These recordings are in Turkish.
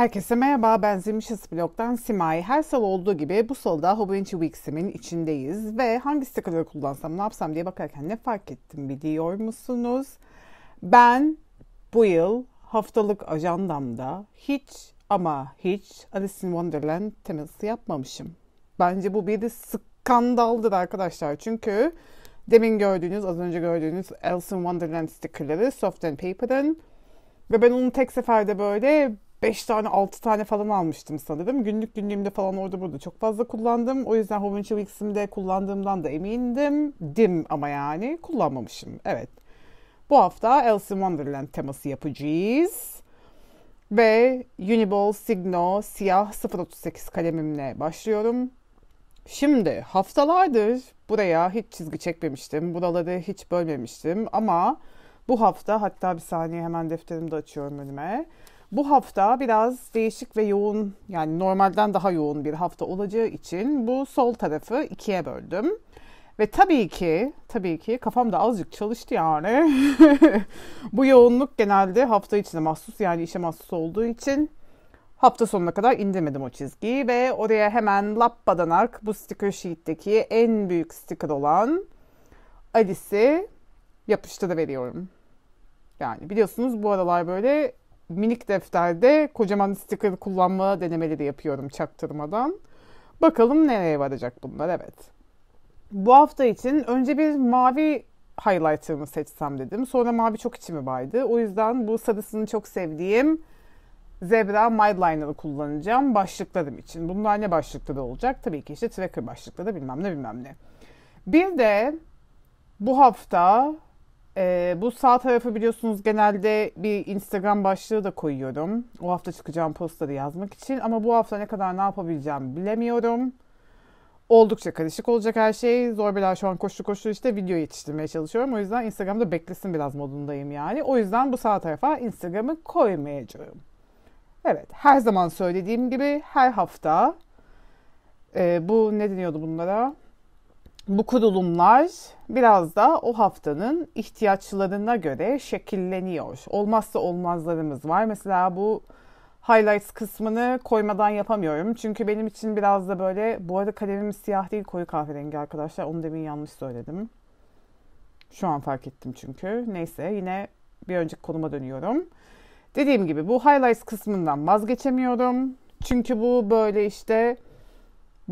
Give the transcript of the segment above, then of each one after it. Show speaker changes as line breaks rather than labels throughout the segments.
Herkese merhaba, ben Zimşiz Blog'dan Simay. Her salı olduğu gibi bu salıda Hobinci Weeks'imin içindeyiz ve hangi stickerları kullansam, ne yapsam diye bakarken ne fark ettim biliyor musunuz? Ben bu yıl haftalık ajandamda hiç ama hiç Alice in Wonderland teması yapmamışım. Bence bu bir skandaldır arkadaşlar çünkü demin gördüğünüz, az önce gördüğünüz Alice in Wonderland stickerları Soft and Paper'ın ve ben onu tek seferde böyle 5 tane 6 tane falan almıştım sanırım. Günlük günlüğümde falan orada burada çok fazla kullandım. O yüzden Home Weeks'imde kullandığımdan da emindim. Dim ama yani kullanmamışım. Evet. Bu hafta Alice in Wonderland teması yapacağız. Ve Uniball Signo siyah 038 kalemimle başlıyorum. Şimdi haftalardır buraya hiç çizgi çekmemiştim. Buraları hiç bölmemiştim ama bu hafta hatta bir saniye hemen defterimde açıyorum önüme. Bu hafta biraz değişik ve yoğun yani normalden daha yoğun bir hafta olacağı için bu sol tarafı ikiye böldüm. Ve tabii ki, tabii ki kafam da azıcık çalıştı yani. bu yoğunluk genelde hafta içinde mahsus yani işe mahsus olduğu için hafta sonuna kadar indirmedim o çizgiyi ve oraya hemen lappadanak bu sticker sheet'teki en büyük sticker olan Alice'i yapıştırı veriyorum. Yani biliyorsunuz bu aralar böyle minik defterde kocaman sticker kullanma denemeleri yapıyorum çaktırmadan. Bakalım nereye varacak bunlar evet. Bu hafta için önce bir mavi highlighter'ımı seçsem dedim. Sonra mavi çok içimi baydı. O yüzden bu sarısını çok sevdiğim Zebra Mideliner'ı kullanacağım başlıklarım için. Bunlar ne başlıkları olacak? Tabii ki işte tracker başlıkları bilmem ne bilmem ne. Bir de bu hafta ee, bu sağ tarafı biliyorsunuz genelde bir Instagram başlığı da koyuyorum. O hafta çıkacağım postları yazmak için. Ama bu hafta ne kadar ne yapabileceğimi bilemiyorum. Oldukça karışık olacak her şey. Zor bela şu an koşu koşu işte video yetiştirmeye çalışıyorum. O yüzden Instagram'da beklesin biraz modundayım yani. O yüzden bu sağ tarafa Instagram'ı koymayacağım. Evet her zaman söylediğim gibi her hafta e, bu ne deniyordu bunlara? Bu kurulumlar biraz da o haftanın ihtiyaçlarına göre şekilleniyor. Olmazsa olmazlarımız var. Mesela bu highlights kısmını koymadan yapamıyorum. Çünkü benim için biraz da böyle bu arada kalemim siyah değil koyu kahverengi arkadaşlar. Onu demin yanlış söyledim. Şu an fark ettim çünkü. Neyse yine bir önceki konuma dönüyorum. Dediğim gibi bu highlights kısmından vazgeçemiyorum. Çünkü bu böyle işte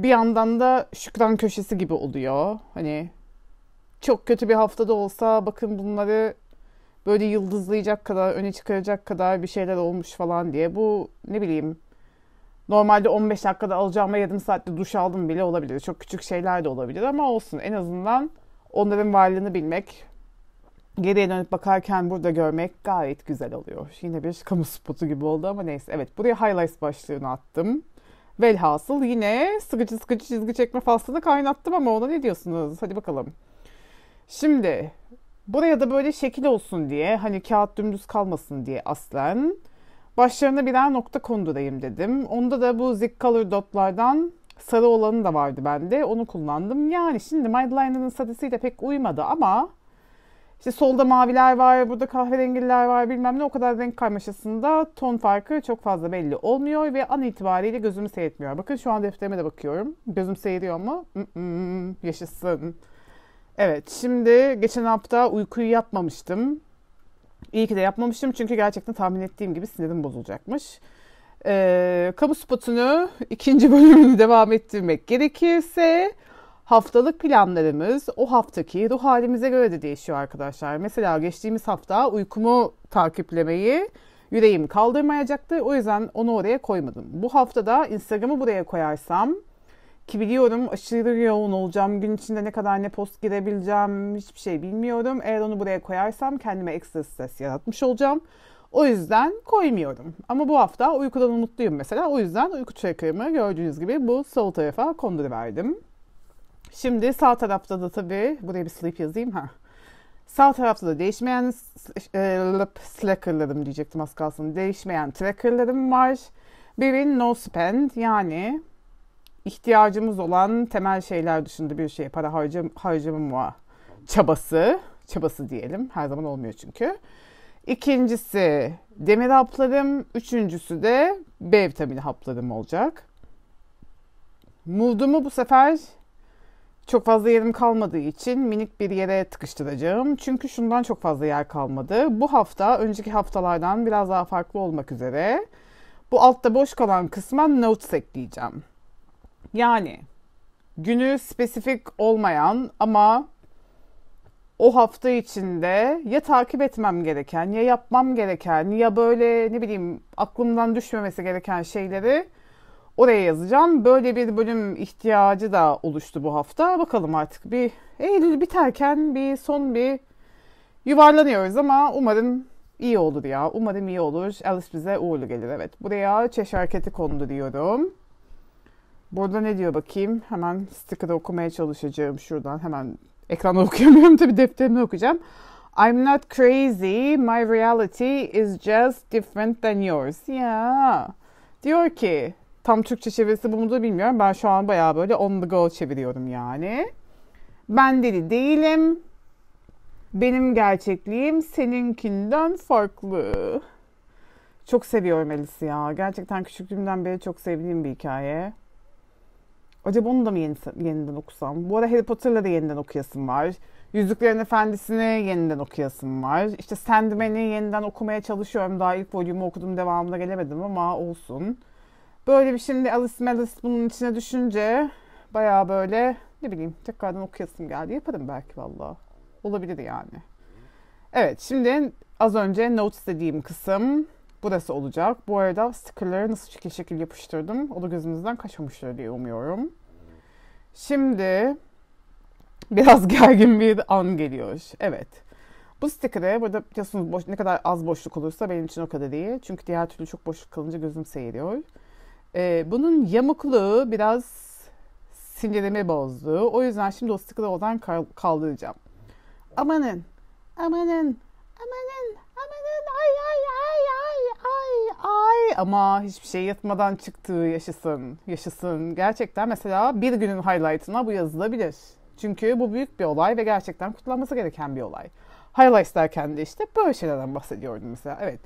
bir yandan da şükran köşesi gibi oluyor. Hani çok kötü bir haftada olsa bakın bunları böyle yıldızlayacak kadar, öne çıkaracak kadar bir şeyler olmuş falan diye. Bu ne bileyim normalde 15 dakikada alacağıma yarım saatte duş aldım bile olabilir. Çok küçük şeyler de olabilir ama olsun en azından onların varlığını bilmek, geriye dönüp bakarken burada görmek gayet güzel oluyor. Yine bir kamu spotu gibi oldu ama neyse. Evet buraya highlights başlığını attım. Velhasıl yine sıkıcı sıkıcı çizgi çekme faslını kaynattım ama ona ne diyorsunuz? Hadi bakalım. Şimdi buraya da böyle şekil olsun diye hani kağıt dümdüz kalmasın diye aslen başlarına birer nokta kondurayım dedim. Onda da bu Zik Color Dot'lardan sarı olanı da vardı bende. Onu kullandım. Yani şimdi Mideliner'ın sarısıyla pek uymadı ama işte solda maviler var, burada kahverengililer var bilmem ne. O kadar renk karmaşasında ton farkı çok fazla belli olmuyor ve an itibariyle gözümü seyretmiyor. Bakın şu an defterime de bakıyorum. Gözüm seyiriyor mu? Mm-mm, yaşasın. Evet şimdi geçen hafta uykuyu yapmamıştım. İyi ki de yapmamıştım çünkü gerçekten tahmin ettiğim gibi sinirim bozulacakmış. Ee, kamu spotunu ikinci bölümünü devam ettirmek gerekirse Haftalık planlarımız o haftaki ruh halimize göre de değişiyor arkadaşlar. Mesela geçtiğimiz hafta uykumu takiplemeyi yüreğim kaldırmayacaktı. O yüzden onu oraya koymadım. Bu haftada Instagram'ı buraya koyarsam ki biliyorum aşırı yoğun olacağım. Gün içinde ne kadar ne post girebileceğim hiçbir şey bilmiyorum. Eğer onu buraya koyarsam kendime ekstra stres yaratmış olacağım. O yüzden koymuyorum. Ama bu hafta uykudan mutluyum mesela. O yüzden uyku tracker'ımı gördüğünüz gibi bu sol tarafa kondurverdim. Şimdi sağ tarafta da tabii buraya bir sleep yazayım ha. Sağ tarafta da değişmeyen e, slackerlarım diyecektim az kalsın. Değişmeyen trackerlarım var. Biri no spend yani ihtiyacımız olan temel şeyler dışında bir şey para harcam harcamama çabası. Çabası diyelim. Her zaman olmuyor çünkü. İkincisi demir haplarım. Üçüncüsü de B vitamini haplarım olacak. Muldumu bu sefer çok fazla yerim kalmadığı için minik bir yere tıkıştıracağım. Çünkü şundan çok fazla yer kalmadı. Bu hafta önceki haftalardan biraz daha farklı olmak üzere bu altta boş kalan kısma notes ekleyeceğim. Yani günü spesifik olmayan ama o hafta içinde ya takip etmem gereken, ya yapmam gereken, ya böyle ne bileyim aklımdan düşmemesi gereken şeyleri Oraya yazacağım. Böyle bir bölüm ihtiyacı da oluştu bu hafta. Bakalım artık bir Eylül biterken bir son bir yuvarlanıyoruz ama umarım iyi olur ya. Umarım iyi olur. Alice bize uğurlu gelir. Evet buraya Çeşir Keti kondu diyorum. Burada ne diyor bakayım? Hemen sticker'ı okumaya çalışacağım şuradan. Hemen ekranı okuyamıyorum tabii defterimi okuyacağım. I'm not crazy. My reality is just different than yours. Yeah. Diyor ki tam Türkçe çevirisi bunu bilmiyorum. Ben şu an bayağı böyle on the go çeviriyorum yani. Ben deli değilim. Benim gerçekliğim seninkinden farklı. Çok seviyorum Alice'i ya. Gerçekten küçüklüğümden beri çok sevdiğim bir hikaye. Acaba onu da mı yeniden, yeniden okusam? Bu arada Harry Potter'la da yeniden okuyasım var. Yüzüklerin Efendisi'ni yeniden okuyasım var. İşte Sandman'i yeniden okumaya çalışıyorum. Daha ilk volümü okudum devamına gelemedim ama olsun. Böyle bir şimdi Alice Melis bunun içine düşünce baya böyle ne bileyim tekrardan okuyasım geldi. Yaparım belki valla. Olabilir yani. Evet şimdi az önce notes dediğim kısım burası olacak. Bu arada stickerları nasıl şekil şekil yapıştırdım. O da gözümüzden kaçamıştır diye umuyorum. Şimdi biraz gergin bir an geliyor. Evet. Bu sticker'ı burada biliyorsunuz boş, ne kadar az boşluk olursa benim için o kadar iyi. Çünkü diğer türlü çok boşluk kalınca gözüm seyiriyor. E, bunun yamukluğu biraz sinirimi bozdu. O yüzden şimdi o sıkıda oradan kaldıracağım. Amanın, amanın, amanın, amanın, ay ay ay ay ay ay. Ama hiçbir şey yatmadan çıktı. yaşasın, yaşasın. Gerçekten mesela bir günün highlight'ına bu yazılabilir. Çünkü bu büyük bir olay ve gerçekten kutlanması gereken bir olay. Highlights derken de işte böyle şeylerden bahsediyordum mesela. Evet.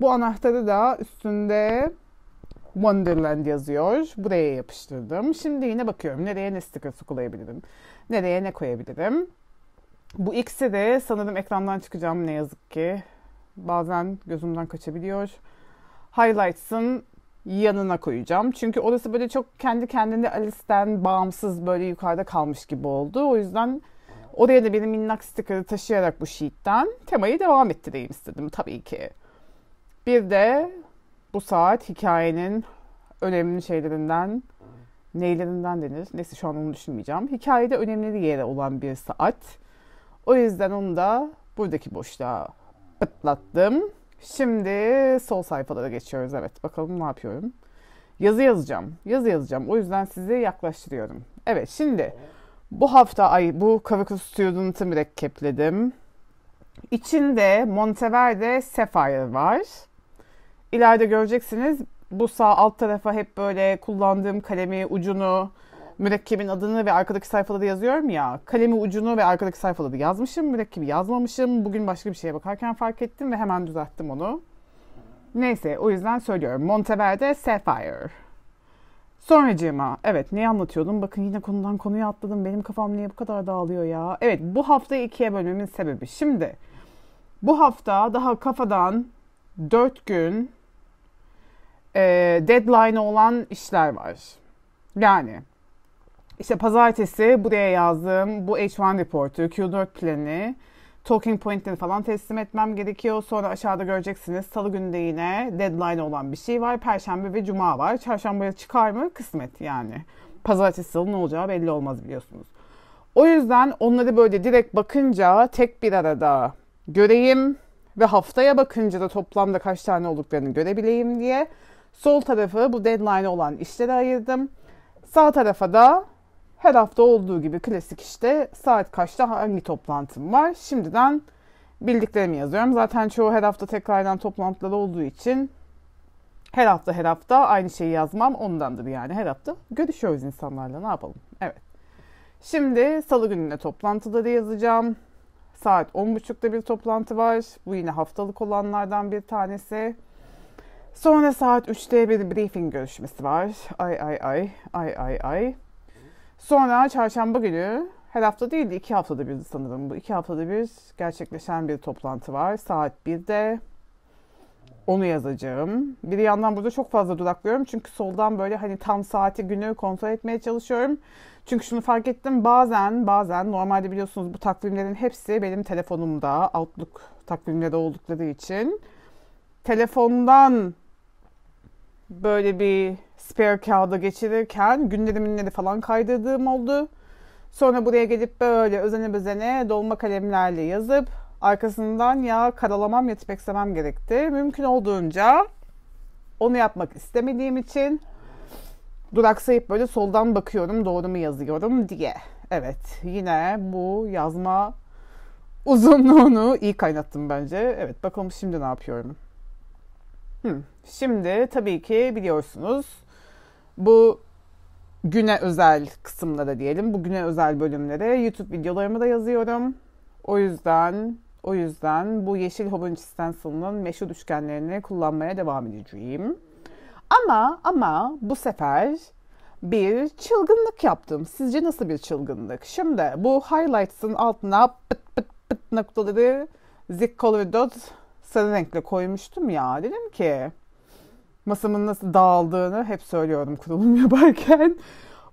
Bu anahtarı da üstünde Wonderland yazıyor. Buraya yapıştırdım. Şimdi yine bakıyorum nereye ne sticker'sı koyabilirim. Nereye ne koyabilirim. Bu ikisi de sanırım ekrandan çıkacağım ne yazık ki. Bazen gözümden kaçabiliyor. Highlights'ın yanına koyacağım. Çünkü orası böyle çok kendi kendine Alice'den bağımsız böyle yukarıda kalmış gibi oldu. O yüzden oraya da benim minnak sticker'ı taşıyarak bu sheet'ten temayı devam ettireyim istedim tabii ki. Bir de bu saat hikayenin önemli şeylerinden, neylerinden denir? Neyse şu an onu düşünmeyeceğim. Hikayede önemli bir yere olan bir saat. O yüzden onu da buradaki boşluğa pıtlattım. Şimdi sol sayfalara geçiyoruz. Evet bakalım ne yapıyorum. Yazı yazacağım. Yazı yazacağım. O yüzden sizi yaklaştırıyorum. Evet şimdi bu hafta ay bu Kavakuz Student'ı mürekkepledim. İçinde Monteverde Sapphire var ileride göreceksiniz. Bu sağ alt tarafa hep böyle kullandığım kalemi, ucunu, mürekkebin adını ve arkadaki sayfaları yazıyorum ya. Kalemi ucunu ve arkadaki sayfaları yazmışım. Mürekkebi yazmamışım. Bugün başka bir şeye bakarken fark ettim ve hemen düzelttim onu. Neyse o yüzden söylüyorum. Monteverde Sapphire. Sonracığıma evet ne anlatıyordum? Bakın yine konudan konuya atladım. Benim kafam niye bu kadar dağılıyor ya? Evet bu haftayı ikiye bölmemin sebebi. Şimdi bu hafta daha kafadan 4 gün e, deadline olan işler var. Yani işte pazartesi buraya yazdığım bu H1 reportu, Q4 planı, talking pointleri falan teslim etmem gerekiyor. Sonra aşağıda göreceksiniz salı günü yine deadline olan bir şey var. Perşembe ve cuma var. Çarşambaya çıkar mı? Kısmet yani. Pazartesi salı ne olacağı belli olmaz biliyorsunuz. O yüzden onları böyle direkt bakınca tek bir arada göreyim ve haftaya bakınca da toplamda kaç tane olduklarını görebileyim diye Sol tarafı bu deadline olan işlere ayırdım. Sağ tarafa da her hafta olduğu gibi klasik işte saat kaçta hangi toplantım var. Şimdiden bildiklerimi yazıyorum. Zaten çoğu her hafta tekrardan toplantılar olduğu için her hafta her hafta aynı şeyi yazmam ondandır yani her hafta. Görüşüyoruz insanlarla ne yapalım. Evet. Şimdi salı gününe toplantıları yazacağım. Saat 10.30'da bir toplantı var. Bu yine haftalık olanlardan bir tanesi. Sonra saat 3'te bir briefing görüşmesi var. Ay ay ay, ay ay ay. Sonra çarşamba günü, her hafta değil iki haftada bir sanırım bu. iki haftada bir gerçekleşen bir toplantı var. Saat 1'de onu yazacağım. Bir yandan burada çok fazla duraklıyorum. Çünkü soldan böyle hani tam saati günü kontrol etmeye çalışıyorum. Çünkü şunu fark ettim bazen bazen normalde biliyorsunuz bu takvimlerin hepsi benim telefonumda Outlook takvimleri oldukları için telefondan böyle bir spare kağıda geçirirken günleriminleri falan kaydırdığım oldu. Sonra buraya gelip böyle özene bezene dolma kalemlerle yazıp arkasından ya karalamam ya tipeksemem gerekti. Mümkün olduğunca onu yapmak istemediğim için duraksayıp böyle soldan bakıyorum doğru mu yazıyorum diye. Evet yine bu yazma uzunluğunu iyi kaynattım bence. Evet bakalım şimdi ne yapıyorum. Şimdi tabii ki biliyorsunuz bu güne özel kısımlara diyelim. Bu güne özel bölümlere YouTube videolarımı da yazıyorum. O yüzden o yüzden bu yeşil Hobon stencil'ının meşhur üçgenlerini kullanmaya devam edeceğim. Ama ama bu sefer bir çılgınlık yaptım. Sizce nasıl bir çılgınlık? Şimdi bu highlights'ın altına pıt pıt pıt noktaları zik color dot sarı renkle koymuştum ya. Dedim ki masamın nasıl dağıldığını hep söylüyorum kurulum yaparken.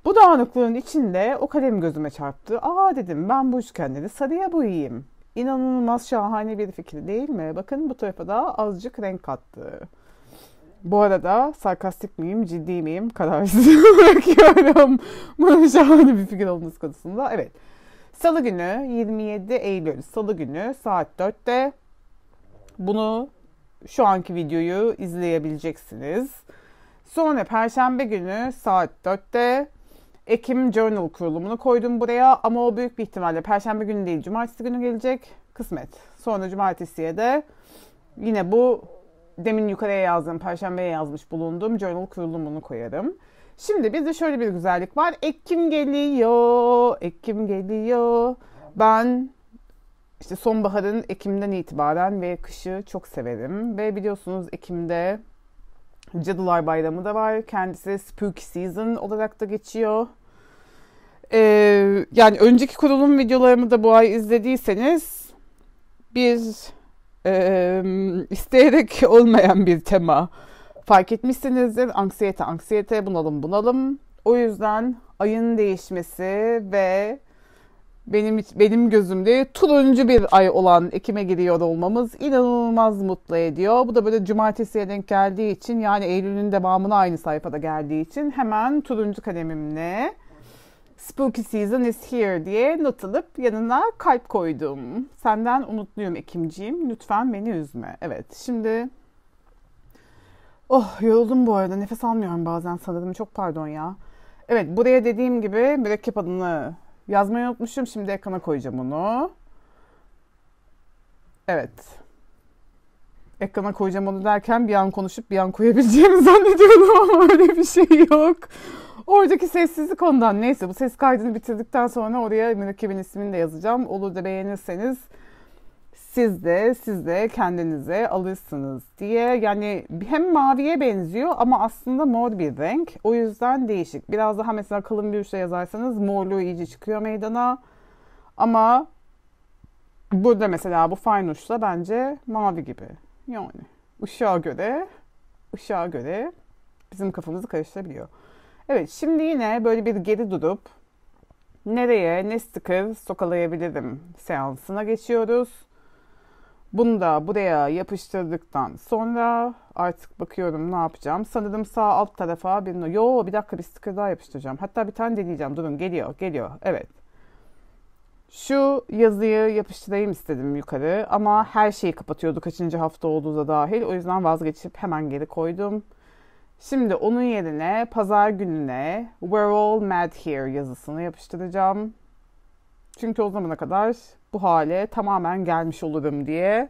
Bu dağınıklığın içinde o kalem gözüme çarptı. Aa dedim ben bu üçgenleri sarıya boyayayım. İnanılmaz şahane bir fikir değil mi? Bakın bu tarafa da azıcık renk kattı. Bu arada sarkastik miyim, ciddi miyim kararsız bırakıyorum. Bunun şahane bir fikir olması konusunda. Evet. Salı günü 27 Eylül Salı günü saat 4'te bunu şu anki videoyu izleyebileceksiniz. Sonra Perşembe günü saat 4'te Ekim Journal kurulumunu koydum buraya ama o büyük bir ihtimalle Perşembe günü değil Cumartesi günü gelecek kısmet. Sonra Cumartesiye de yine bu demin yukarıya yazdığım Perşembe'ye yazmış bulunduğum Journal kurulumunu koyarım. Şimdi bizde şöyle bir güzellik var. Ekim geliyor, Ekim geliyor. Ben işte sonbaharın Ekim'den itibaren ve kışı çok severim. Ve biliyorsunuz Ekim'de Cadılar Bayramı da var. Kendisi Spooky Season olarak da geçiyor. Ee, yani önceki kurulum videolarımı da bu ay izlediyseniz bir e, isteyerek olmayan bir tema fark etmişsinizdir. Anksiyete, anksiyete, bunalım, bunalım. O yüzden ayın değişmesi ve benim benim gözümde turuncu bir ay olan Ekim'e giriyor olmamız inanılmaz mutlu ediyor. Bu da böyle cumartesiye denk geldiği için yani Eylül'ün devamına aynı sayfada geldiği için hemen turuncu kalemimle Spooky Season is here diye not alıp yanına kalp koydum. Senden umutluyum Ekimciğim. Lütfen beni üzme. Evet şimdi Oh yoruldum bu arada. Nefes almıyorum bazen sanırım. Çok pardon ya. Evet buraya dediğim gibi mürekkep adını Yazmayı unutmuşum. Şimdi ekrana koyacağım onu. Evet. Ekrana koyacağım onu derken bir an konuşup bir an koyabileceğimi zannediyordum ama öyle bir şey yok. Oradaki sessizlik ondan. Neyse bu ses kaydını bitirdikten sonra oraya mürekkebin ismini de yazacağım. Olur da beğenirseniz siz de siz de kendinize alırsınız diye yani hem maviye benziyor ama aslında mor bir renk. O yüzden değişik. Biraz daha mesela kalın bir üçle yazarsanız morluğu iyice çıkıyor meydana. Ama burada mesela bu fine uçla bence mavi gibi. Yani ışığa göre ışığa göre bizim kafamızı karıştırabiliyor. Evet şimdi yine böyle bir geri durup nereye ne sticker sokalayabilirim seansına geçiyoruz. Bunu da buraya yapıştırdıktan sonra artık bakıyorum ne yapacağım. Sanırım sağ alt tarafa bir... Yo bir dakika bir sticker daha yapıştıracağım. Hatta bir tane deneyeceğim. Durun geliyor geliyor. Evet. Şu yazıyı yapıştırayım istedim yukarı ama her şeyi kapatıyordu kaçıncı hafta olduğu da dahil. O yüzden vazgeçip hemen geri koydum. Şimdi onun yerine pazar gününe We're All Mad Here yazısını yapıştıracağım. Çünkü o zamana kadar bu hale tamamen gelmiş olurum diye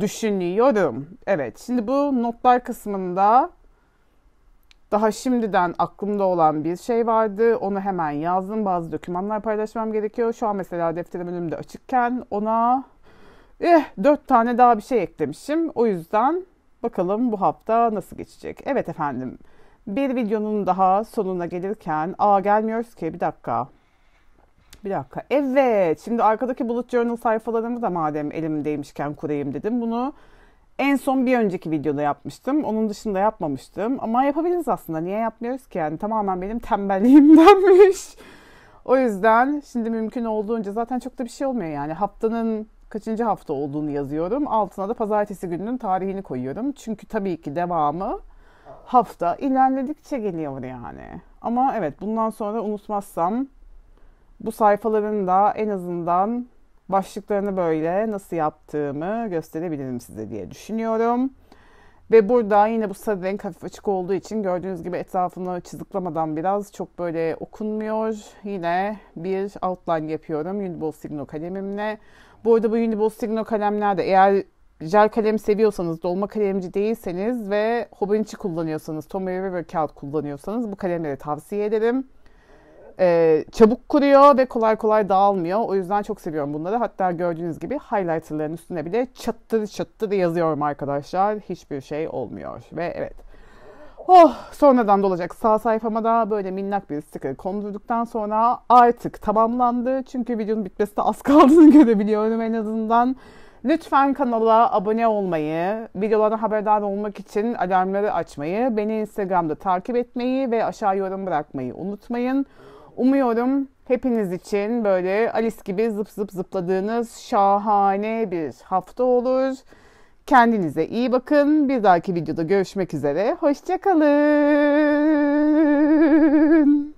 düşünüyorum. Evet şimdi bu notlar kısmında daha şimdiden aklımda olan bir şey vardı. Onu hemen yazdım. Bazı dokümanlar paylaşmam gerekiyor. Şu an mesela defterim önümde açıkken ona eh, dört tane daha bir şey eklemişim. O yüzden bakalım bu hafta nasıl geçecek. Evet efendim bir videonun daha sonuna gelirken aa gelmiyoruz ki bir dakika bir dakika. Evet. Şimdi arkadaki bullet journal sayfalarımı da madem elimdeymişken kurayım dedim. Bunu en son bir önceki videoda yapmıştım. Onun dışında yapmamıştım. Ama yapabiliriz aslında. Niye yapmıyoruz ki? Yani tamamen benim tembelliğimdenmiş. O yüzden şimdi mümkün olduğunca zaten çok da bir şey olmuyor yani. Haftanın kaçıncı hafta olduğunu yazıyorum. Altına da pazartesi gününün tarihini koyuyorum. Çünkü tabii ki devamı hafta ilerledikçe geliyor yani. Ama evet bundan sonra unutmazsam bu sayfaların da en azından başlıklarını böyle nasıl yaptığımı gösterebilirim size diye düşünüyorum. Ve burada yine bu sarı renk hafif açık olduğu için gördüğünüz gibi etrafını çiziklamadan biraz çok böyle okunmuyor. Yine bir outline yapıyorum Uniball Signo kalemimle. Bu arada bu Uniball Signo kalemlerde eğer jel kalem seviyorsanız, dolma kalemci değilseniz ve Hobonichi kullanıyorsanız, Tommy River kağıt kullanıyorsanız bu kalemleri tavsiye ederim e, çabuk kuruyor ve kolay kolay dağılmıyor. O yüzden çok seviyorum bunları. Hatta gördüğünüz gibi highlighterların üstüne bile çattır çattır yazıyorum arkadaşlar. Hiçbir şey olmuyor ve evet. Oh sonradan dolacak sağ sayfama da böyle minnak bir sticker kondurduktan sonra artık tamamlandı. Çünkü videonun bitmesi de az kaldığını görebiliyorum en azından. Lütfen kanala abone olmayı, videolara haberdar olmak için alarmları açmayı, beni Instagram'da takip etmeyi ve aşağı yorum bırakmayı unutmayın. Umuyorum hepiniz için böyle Alice gibi zıp zıp zıpladığınız şahane bir hafta olur. Kendinize iyi bakın. Bir dahaki videoda görüşmek üzere. Hoşçakalın.